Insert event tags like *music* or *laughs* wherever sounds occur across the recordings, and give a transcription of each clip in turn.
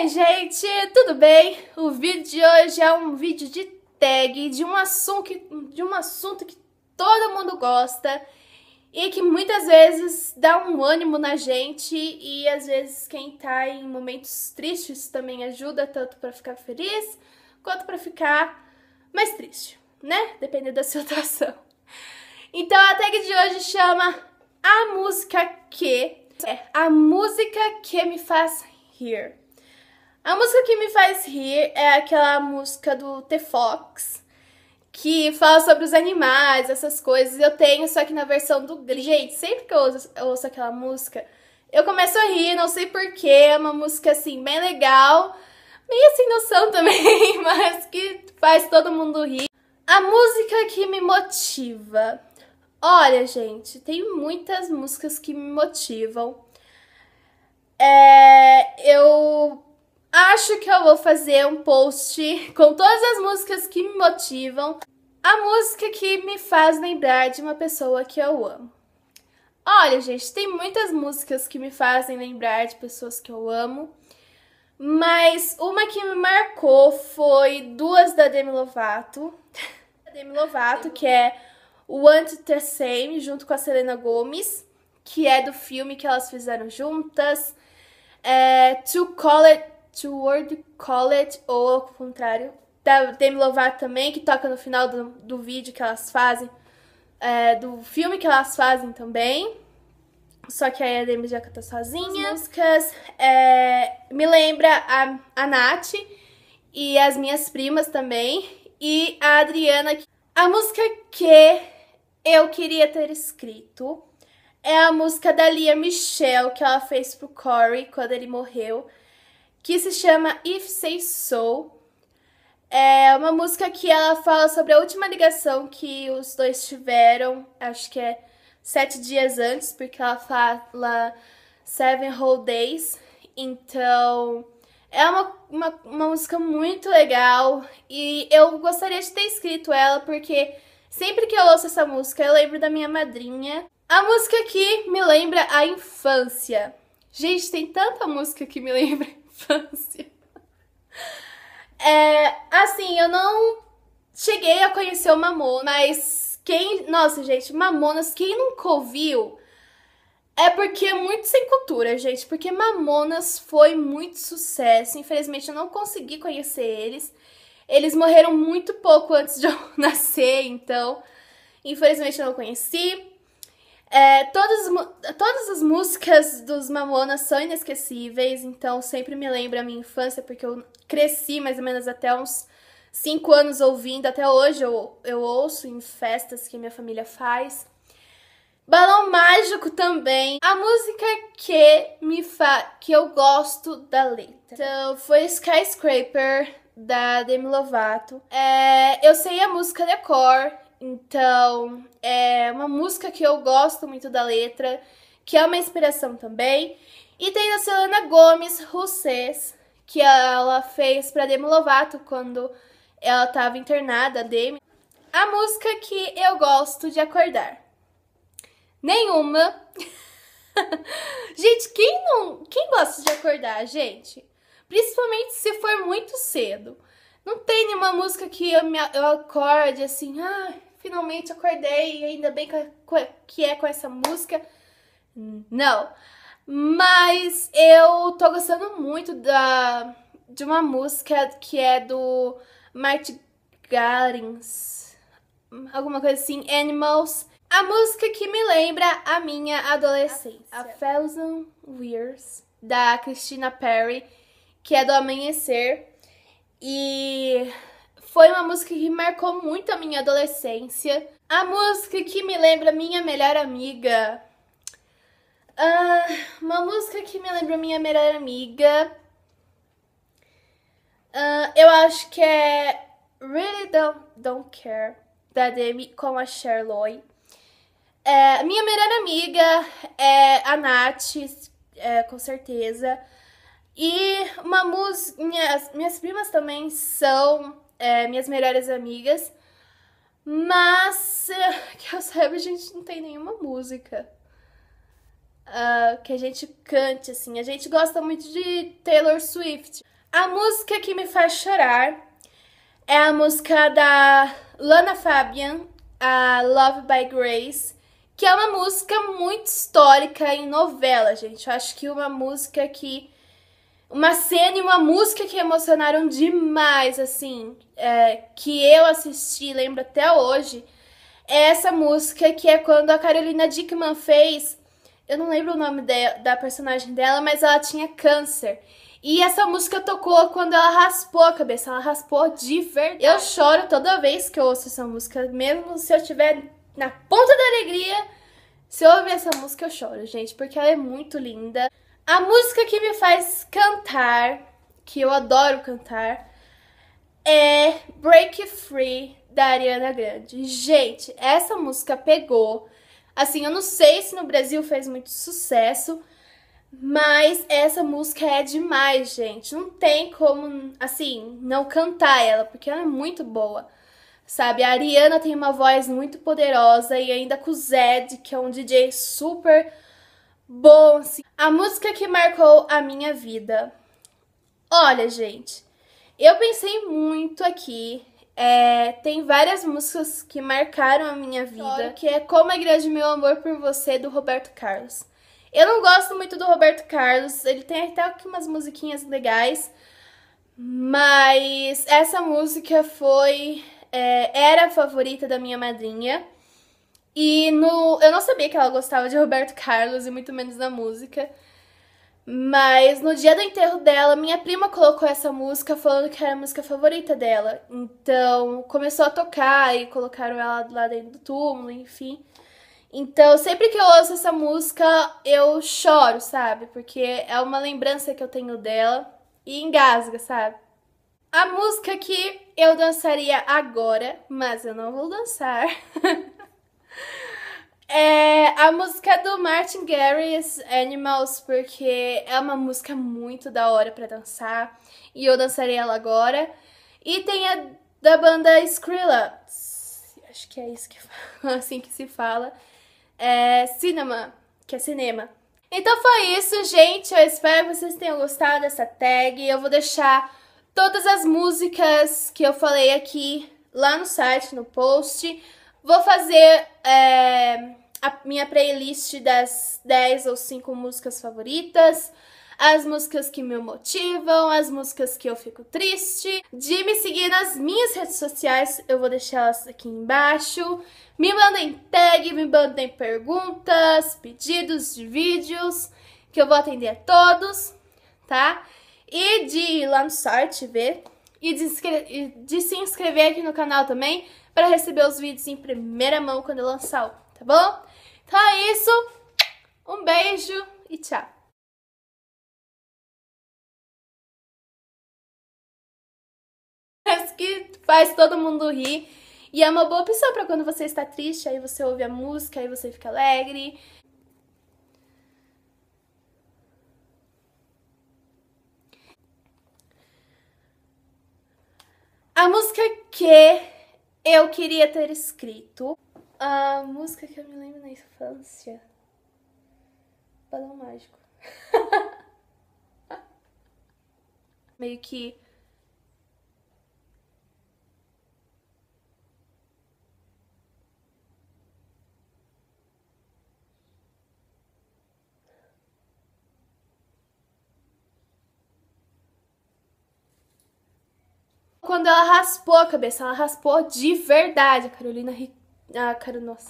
bem, gente? Tudo bem? O vídeo de hoje é um vídeo de tag de um assunto que, de um assunto que todo mundo gosta e que muitas vezes dá um ânimo na gente e às vezes quem tá em momentos tristes também ajuda tanto para ficar feliz quanto para ficar mais triste, né? Dependendo da *laughs* situação. Então a tag de hoje chama a música que é a música que me faz rir. A música que me faz rir é aquela música do The Fox, que fala sobre os animais, essas coisas. Eu tenho, só que na versão do Gente, sempre que eu ouço, eu ouço aquela música, eu começo a rir, não sei porquê. É uma música, assim, bem legal, meio sem noção *laughs* também, mas que faz todo mundo rir. A música que me motiva. Olha, gente, tem muitas músicas que me motivam. É, eu Acho que eu vou fazer um post com todas as músicas que me motivam, a música que me faz lembrar de uma pessoa que eu amo. Olha, gente, tem muitas músicas que me fazem lembrar de pessoas que eu amo, mas uma que me marcou foi duas da Demi Lovato. *laughs* Demi Lovato, que é o Anti the Same, junto com a Selena Gomez, que é do filme que elas fizeram juntas. É, to Call It To Word College, ou ao contrário, da Demi Lovato também, que toca no final do, do vídeo que elas fazem, é, do filme que elas fazem também. Só que aí a Demi já canta sozinha. As músicas é, me lembra a, a Nath e as minhas primas também. E a Adriana. A música que eu queria ter escrito é a música da Lia Michelle que ela fez pro Corey quando ele morreu que se chama If Say So. É uma música que ela fala sobre a última ligação que os dois tiveram, acho que é sete dias antes, porque ela fala Seven Whole Days. Então, é uma, uma, uma música muito legal e eu gostaria de ter escrito ela porque sempre que eu ouço essa música eu lembro da minha madrinha. A música que me lembra a infância. Gente, tem tanta música que me lembra infância. É, assim, eu não cheguei a conhecer o Mamonas, mas quem. Nossa, gente, Mamonas, quem nunca ouviu. É porque é muito sem cultura, gente. Porque Mamonas foi muito sucesso. Infelizmente, eu não consegui conhecer eles. Eles morreram muito pouco antes de eu *laughs* nascer, então, infelizmente, eu não conheci. É, todas, todas as músicas dos Mamonas são inesquecíveis, então sempre me lembra a minha infância, porque eu cresci mais ou menos até uns 5 anos ouvindo, até hoje eu, eu ouço em festas que minha família faz. Balão Mágico também. A música que me fa... que eu gosto da letra. Então, foi Skyscraper da Demi Lovato. É, eu sei a música Decor, então, é uma música que eu gosto muito da letra, que é uma inspiração também. E tem a Selena Gomes Rousses, que ela fez para Demi Lovato quando ela estava internada, a Demi. A música que eu gosto de acordar. Nenhuma. *laughs* gente, quem não, quem gosta de acordar, gente? Principalmente se for muito cedo. Não tem nenhuma música que eu, me, eu acorde assim, ah, finalmente acordei, ainda bem é que é com essa música. Não. Mas eu tô gostando muito da, de uma música que é do Marty Garens, alguma coisa assim, Animals. A música que me lembra a minha adolescência. A, a Thousand Years, da Christina Perry, que é do Amanhecer. E foi uma música que marcou muito a minha adolescência. A música que me lembra minha melhor amiga. Uh, uma música que me lembra minha melhor amiga. Uh, eu acho que é Really Don't, Don't Care, da Demi com a Sherloy. É, minha melhor amiga é a Nath, é, com certeza. E uma música. Minhas, minhas primas também são é, minhas melhores amigas. Mas, eh, *laughs* que eu saiba, a gente não tem nenhuma música uh, que a gente cante, assim. A gente gosta muito de Taylor Swift. A música que me faz chorar é a música da Lana Fabian, a Love by Grace, que é uma música muito histórica em novela, gente. Eu acho que uma música que uma cena e uma música que emocionaram demais, assim, é, que eu assisti, lembro até hoje, é essa música que é quando a Carolina Dickman fez. Eu não lembro o nome de, da personagem dela, mas ela tinha câncer. E essa música tocou quando ela raspou a cabeça, ela raspou de verdade. Eu choro toda vez que eu ouço essa música, mesmo se eu estiver na ponta da alegria, se eu ouvir essa música eu choro, gente, porque ela é muito linda. A música que me faz cantar, que eu adoro cantar, é Break Free da Ariana Grande. Gente, essa música pegou. Assim, eu não sei se no Brasil fez muito sucesso, mas essa música é demais, gente. Não tem como, assim, não cantar ela, porque ela é muito boa. Sabe, a Ariana tem uma voz muito poderosa e ainda com o Zed, que é um DJ super bom, assim. A música que marcou a minha vida. Olha, gente, eu pensei muito aqui. É, tem várias músicas que marcaram a minha vida, que é Como é Grande Meu Amor por Você, do Roberto Carlos. Eu não gosto muito do Roberto Carlos, ele tem até aqui umas musiquinhas legais, mas essa música foi. É, era a favorita da minha madrinha. E no, eu não sabia que ela gostava de Roberto Carlos e muito menos da música. Mas no dia do enterro dela, minha prima colocou essa música falando que era a música favorita dela. Então começou a tocar e colocaram ela lá dentro do túmulo, enfim. Então sempre que eu ouço essa música, eu choro, sabe? Porque é uma lembrança que eu tenho dela e engasga, sabe? A música que eu dançaria agora, mas eu não vou dançar. *laughs* É a música do Martin Garrix, Animals, porque é uma música muito da hora para dançar e eu dançarei ela agora. E tem a da banda Skrilla, acho que é isso que *laughs* assim que se fala, é Cinema, que é cinema. Então foi isso, gente. Eu espero que vocês tenham gostado dessa tag. Eu vou deixar todas as músicas que eu falei aqui lá no site, no post. Vou fazer é a minha playlist das 10 ou 5 músicas favoritas, as músicas que me motivam, as músicas que eu fico triste, de me seguir nas minhas redes sociais, eu vou deixar elas aqui embaixo. Me mandem tag, me mandem perguntas, pedidos de vídeos, que eu vou atender a todos, tá? E de ir lá no site ver e de, de se inscrever aqui no canal também para receber os vídeos em primeira mão quando eu lançar, tá bom? Então é isso. Um beijo e tchau. Parece que faz todo mundo rir. E é uma boa opção para quando você está triste, aí você ouve a música, aí você fica alegre. A música que eu queria ter escrito a música que eu me lembro na infância. Balão Mágico. *laughs* Meio que. Quando ela raspou a cabeça, ela raspou de verdade. A Carolina ri ah, cara, nossa.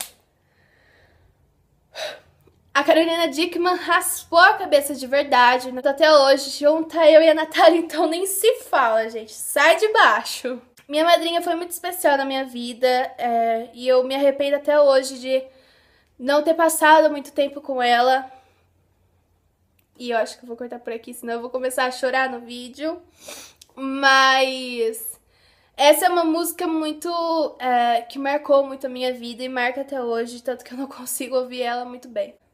A Carolina Dickman raspou a cabeça de verdade. Né? Até hoje, junta eu e a Natália, então nem se fala, gente. Sai de baixo. Minha madrinha foi muito especial na minha vida é, e eu me arrependo até hoje de não ter passado muito tempo com ela. E eu acho que eu vou cortar por aqui, senão eu vou começar a chorar no vídeo. Mas essa é uma música muito. É, que marcou muito a minha vida e marca até hoje, tanto que eu não *laughs* consigo ouvir ela muito bem.